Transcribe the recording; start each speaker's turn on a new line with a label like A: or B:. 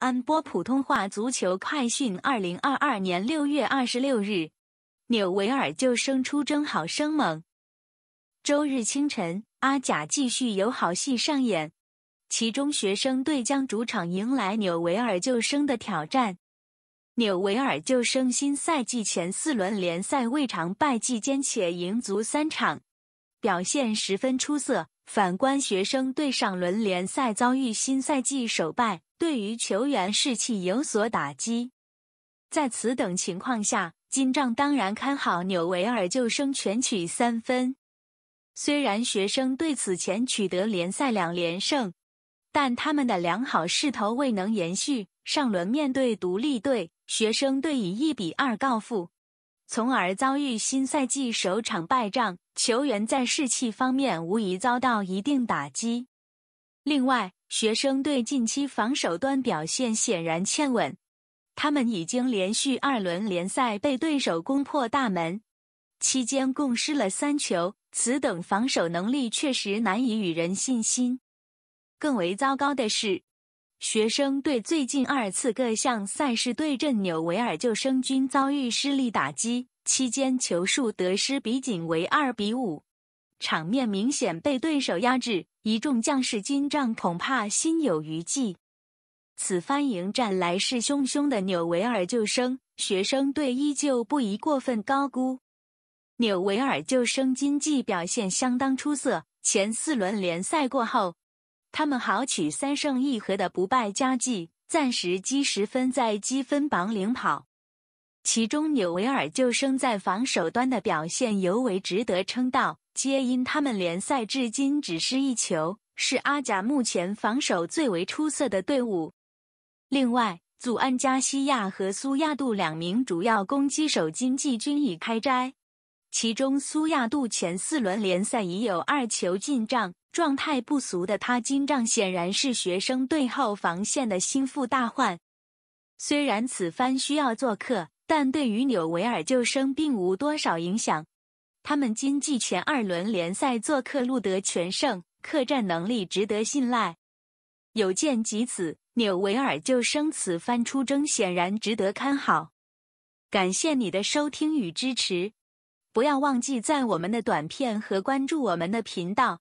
A: 安播普通话足球快讯：二零二二年六月二十六日，纽维尔救生出征，好生猛。周日清晨，阿贾继续有好戏上演，其中学生队将主场迎来纽维尔救生的挑战。纽维尔救生新赛季前四轮联赛未尝败绩，兼且赢足三场，表现十分出色。反观学生队，上轮联赛遭遇新赛季首败。对于球员士气有所打击，在此等情况下，金帐当然看好纽维尔救生全取三分。虽然学生队此前取得联赛两连胜，但他们的良好势头未能延续。上轮面对独立队，学生队以一比二告负，从而遭遇新赛季首场败仗，球员在士气方面无疑遭到一定打击。另外，学生队近期防守端表现显然欠稳，他们已经连续二轮联赛被对手攻破大门，期间共失了三球，此等防守能力确实难以与人信心。更为糟糕的是，学生队最近二次各项赛事对阵纽维尔救生军遭遇失利打击，期间球数得失比仅为二比五，场面明显被对手压制。一众将士今仗恐怕心有余悸，此番迎战来势汹汹的纽维尔救生学生队，依旧不宜过分高估。纽维尔救生今季表现相当出色，前四轮联赛过后，他们豪取三胜一和的不败佳绩，暂时积十分在积分榜领跑。其中纽维尔救生在防守端的表现尤为值得称道。皆因他们联赛至今只失一球，是阿贾目前防守最为出色的队伍。另外，祖安加西亚和苏亚杜两名主要攻击手经济均已开斋，其中苏亚杜前四轮联赛已有二球进账，状态不俗的他今仗显然是学生队后防线的心腹大患。虽然此番需要做客，但对于纽维尔救生并无多少影响。他们今季前二轮联赛做客录得全胜，客战能力值得信赖。有见及此，纽维尔救生此番出征显然值得看好。感谢你的收听与支持，不要忘记赞我们的短片和关注我们的频道。